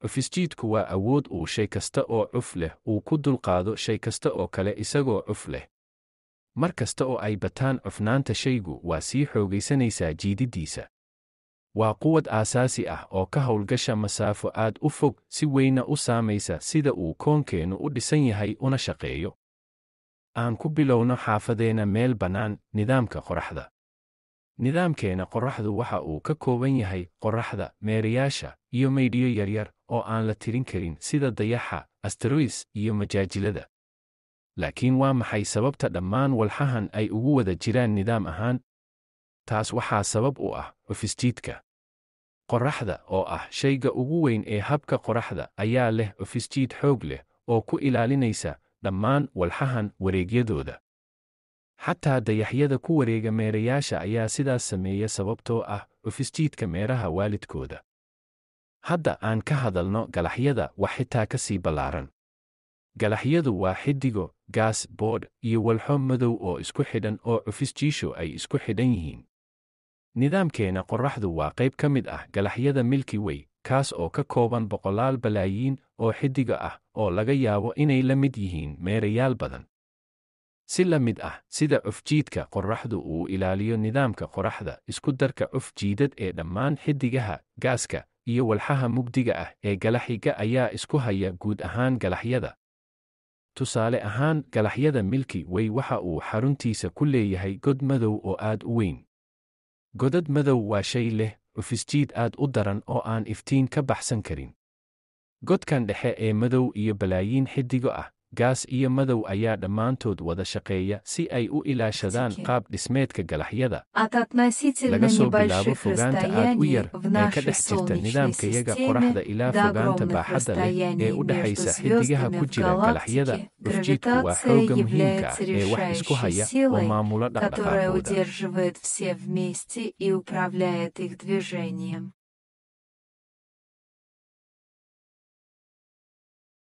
cufisjiidku waa awood uu shay kasta oo cuf leh uu ku dulqaado shay kasta oo kale isagoo cuf leh mar kasta oo ay bataan cufnaanta shaygu waa sii xoogaysanaysaa jiididdiisa waa quwad aasaasi ah oo ka howlgasha masaafo aad u fog si weynna u saamaysa sida uu koonkeennu u dhisan yahay una shaqeeyo aan ku bilowno xaafadeenna meel bannaan nidaamka qoraxda nidaamkeenna qoraxdu waxa uu ka kooban yahay qoraxda meerayaasha iyo maydhiyo yaryar oo aan la tirin karin sida dayaxa asteroids iyo majaajilada laakiin waa maxay sababta dhammaan walxahan ay ugu wada jiraan nidaam ahaan taas waxaa sabab u ah ofisjiidka qoraxda oo ah shayga ugu weyn ee habka qorraxda ayaa leh ofisjiid xoog leh oo ku ilaalinaysa dhammaan walxahan wareegyadooda xataa dayaxyada ku wareega meerayaasha ayaa sidaas sameeya sababtoo ah ofisjiidka meeraha waalidkooda hadda aan ka hadalno galaxyada wax xitaa ka sii ballaaran galaxyadu waa xidigo gaas bood iyo walxo madow oo isku xidhan oo cufis jiisho ay isku xidhan yihiin nidaamkeena qorraxdu waa qayb ka mid ah galaxyada milki wey kaas oo ka kooban boqolaal balaayiin oo xiddigo ah oo laga yaabo inay la mid yihiin meerayaal badan si la mid ah sida cufjiidka qorraxdu uu ilaaliyo nidaamka qorraxda isku darka cufjiidad ee dhammaan xiddigaha gaaska iyo walxaha mugdiga ah ee galaxiga ayaa isku haya guud ahaan galaxyada tusaale ahaan galaxyada milki way waxa uu xaruntiisa ku leeyahay god madow oo aad u weyn godad madow waa shay leh cufisjiid aad u daran oo aan iftiin ka baxsan karin godkan dhexe ee madow iyo balaayiin xiddigo ah gaas iyo madow ayaa dhammaantood wada shaqeeya si ay u ilaashadaan qaab dhismeedka galaxyada laga soo bilaabo fogaanta aad u yar ee ka dhex jirta nidaamka yaga qoraxda ilaa fogaanta baaxadda leh ee u dhexaysa xidigaha ku jira galaxyada dhufjiidku waa xooga muhiimka ah ee wax isku haya oo maamulo dhaqdhaqaaqooda